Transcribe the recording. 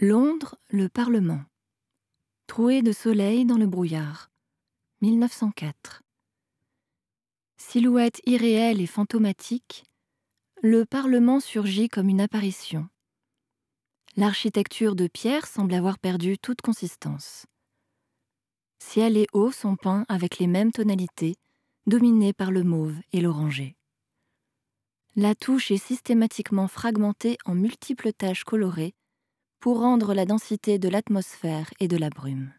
Londres, le Parlement. Trouée de soleil dans le brouillard. 1904. Silhouette irréelle et fantomatique, le Parlement surgit comme une apparition. L'architecture de pierre semble avoir perdu toute consistance. Ciel et eau sont peints avec les mêmes tonalités, dominées par le mauve et l'oranger. La touche est systématiquement fragmentée en multiples taches colorées pour rendre la densité de l'atmosphère et de la brume.